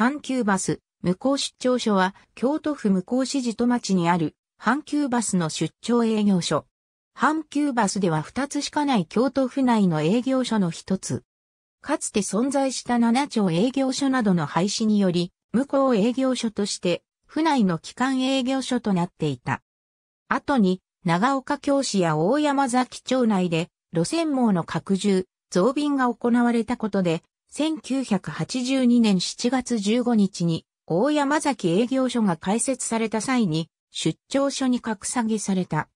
阪急バス、向こう出張所は、京都府向こう市地戸町にある、阪急バスの出張営業所。阪急バスでは2つしかない京都府内の営業所の一つ。かつて存在した7町営業所などの廃止により、向こう営業所として、府内の基幹営業所となっていた。後に、長岡京市や大山崎町内で、路線網の拡充、増便が行われたことで、1982年7月15日に大山崎営業所が開設された際に出張所に格下げされた。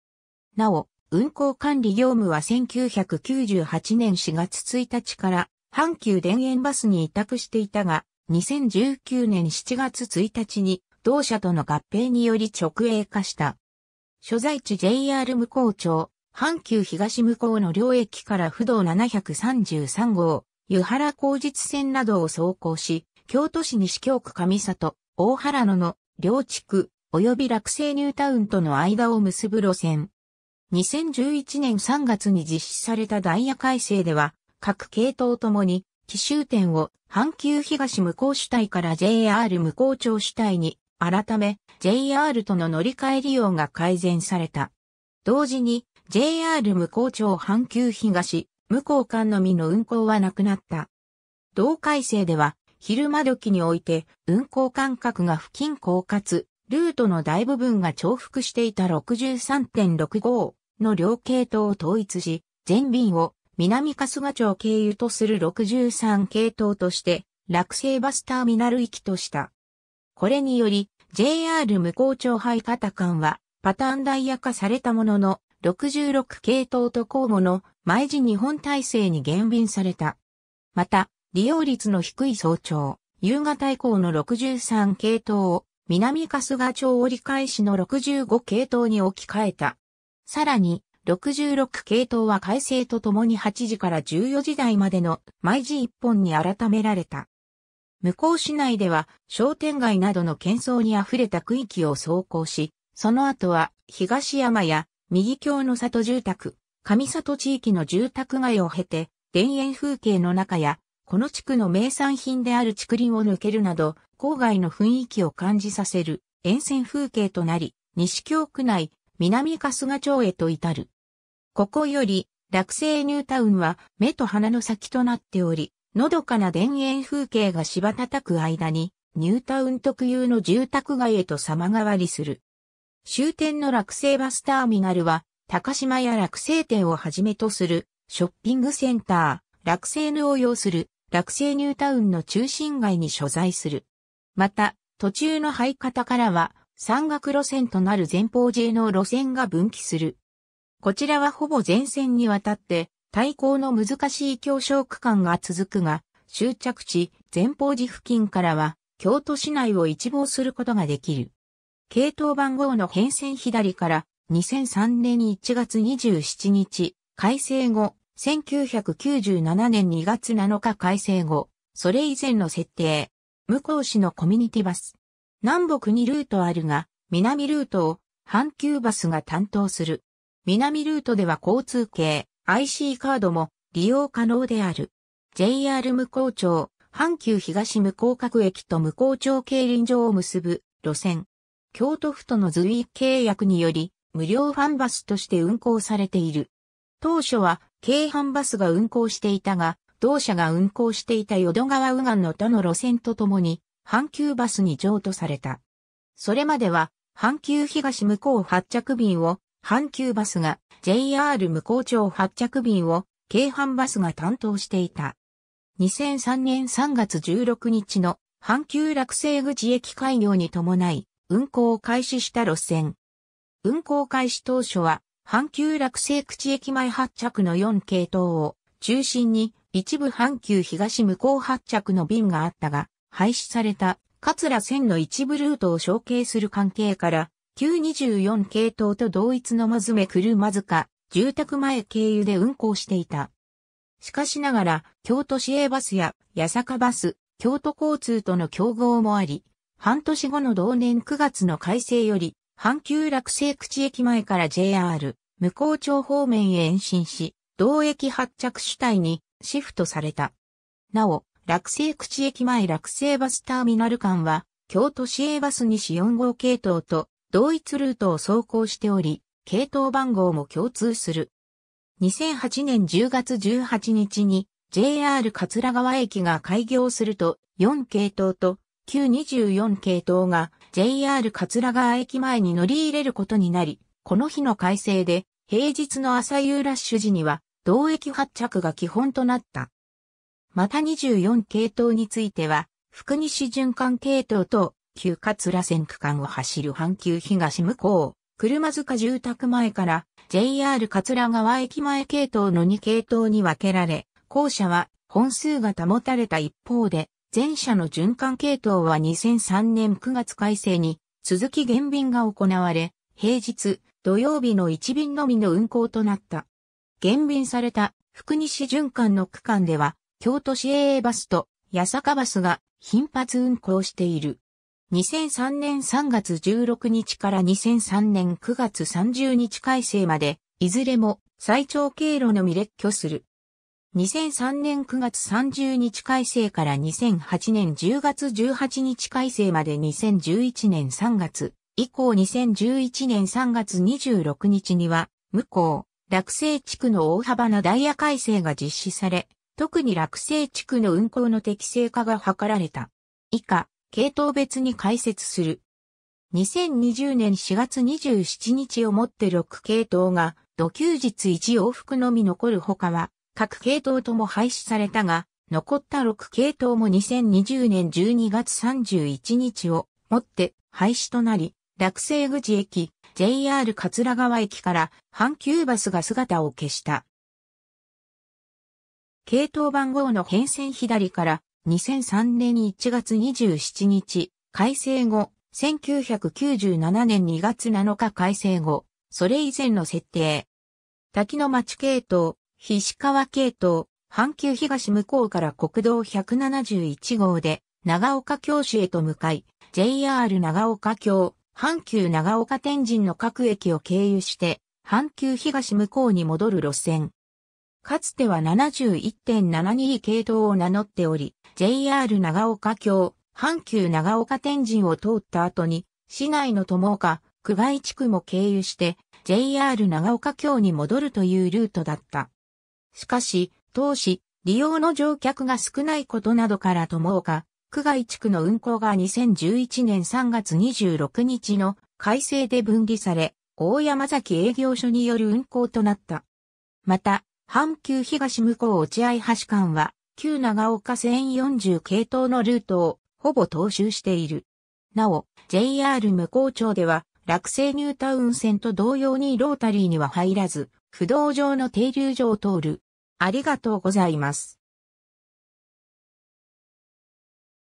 なお、運行管理業務は1998年4月1日から阪急田園バスに委託していたが、2019年7月1日に同社との合併により直営化した。所在地 JR 向こう町、阪急東向こうの両駅から不動733号、湯原工実線などを走行し、京都市西京区上里、大原野の両地区、及び落成ニュータウンとの間を結ぶ路線。2011年3月に実施されたダイヤ改正では、各系統ともに、奇襲点を阪急東向こう主体から JR 向こう町主体に、改め JR との乗り換え利用が改善された。同時に JR 向こう町阪急東向こう間のみの運行はなくなった。同改正では、昼間時において、運行間隔が不均衡かつ、ルートの大部分が重複していた63.65の両系統を統一し、全便を南春日町経由とする63系統として、落成バスターミナル行きとした。これにより、JR 向こう町配方間は、パターンダイヤ化されたものの、66系統と交互の毎時日本体制に減便された。また、利用率の低い早朝、夕方以降の63系統を南春日町折り返しの65系統に置き換えた。さらに、66系統は改正とともに8時から14時台までの毎時1本に改められた。向こう市内では商店街などの喧騒に溢れた区域を走行し、その後は東山や右京の里住宅、上里地域の住宅街を経て、田園風景の中や、この地区の名産品である竹林を抜けるなど、郊外の雰囲気を感じさせる沿線風景となり、西京区内、南春日町へと至る。ここより、落成ニュータウンは目と鼻の先となっており、のどかな田園風景が芝叩く間に、ニュータウン特有の住宅街へと様変わりする。終点の落成バスターミナルは、高島や落成店をはじめとするショッピングセンター、落成ヌを要する落成ニュータウンの中心街に所在する。また、途中の廃方からは、山岳路線となる前方 J の路線が分岐する。こちらはほぼ全線にわたって、対抗の難しい競争区間が続くが、終着地、前方寺付近からは、京都市内を一望することができる。系統番号の変遷左から2003年1月27日、改正後、1997年2月7日改正後、それ以前の設定、向こう市のコミュニティバス。南北にルートあるが、南ルートを阪急バスが担当する。南ルートでは交通系、IC カードも利用可能である。JR 向こう町、阪急東向こう各駅と向こう町競輪場を結ぶ路線。京都府との随意契約により、無料ファンバスとして運行されている。当初は、京阪バスが運行していたが、同社が運行していた淀川右岸の他の路線とともに、阪急バスに譲渡された。それまでは、阪急東向こう発着便を、阪急バスが JR 向こう町発着便を、京阪バスが担当していた。2003年3月16日の阪急落成口駅開業に伴い、運行を開始した路線。運行開始当初は、阪急落成口駅前発着の4系統を中心に一部阪急東向こう発着の便があったが、廃止された桂線の一部ルートを承継する関係から、924系統と同一のまずめ車塚、住宅前経由で運行していた。しかしながら、京都市営バスや八坂バス、京都交通との競合もあり、半年後の同年9月の改正より、阪急落成口駅前から JR、向こう町方面へ延伸し、同駅発着主体にシフトされた。なお、落成口駅前落成バスターミナル間は、京都市営バス西4号系統と同一ルートを走行しており、系統番号も共通する。2008年10月18日に JR 桂川駅が開業すると4系統と旧24系統が JR 桂川駅前に乗り入れることになり、この日の改正で平日の朝夕ラッシュ時には同駅発着が基本となった。また24系統については、福西循環系統と旧桂線区間を走る阪急東向こう、車塚住宅前から JR 桂川駅前系統の2系統に分けられ、校舎は本数が保たれた一方で、前者の循環系統は2003年9月改正に、続き減便が行われ、平日、土曜日の1便のみの運行となった。減便された福西循環の区間では、京都市営バスと八坂バスが頻発運行している。2003年3月16日から2003年9月30日改正まで、いずれも最長経路のみ列挙する。2003年9月30日改正から2008年10月18日改正まで2011年3月以降2011年3月26日には、向こう、落成地区の大幅なダイヤ改正が実施され、特に落成地区の運行の適正化が図られた。以下、系統別に解説する。2020年4月27日をもって6系統が、土休日1往復のみ残るほかは、各系統とも廃止されたが、残った6系統も2020年12月31日をもって廃止となり、落成口駅、JR 桂川駅から阪急バスが姿を消した。系統番号の変遷左から2003年1月27日改正後、1997年2月7日改正後、それ以前の設定。滝の町系統、菱川系統、阪急東向こうから国道171号で、長岡京市へと向かい、JR 長岡京、阪急長岡天神の各駅を経由して、阪急東向こうに戻る路線。かつては71.72系統を名乗っており、JR 長岡京、阪急長岡天神を通った後に、市内の友岡、区外地区も経由して、JR 長岡京に戻るというルートだった。しかし、当時、利用の乗客が少ないことなどからともか、区外地区の運行が2011年3月26日の改正で分離され、大山崎営業所による運行となった。また、阪急東向こう落合橋間は、旧長岡線40系統のルートをほぼ踏襲している。なお、JR 向こう町では、落成ニュータウン線と同様にロータリーには入らず、不動上の停留所を通る。ありがとうございます。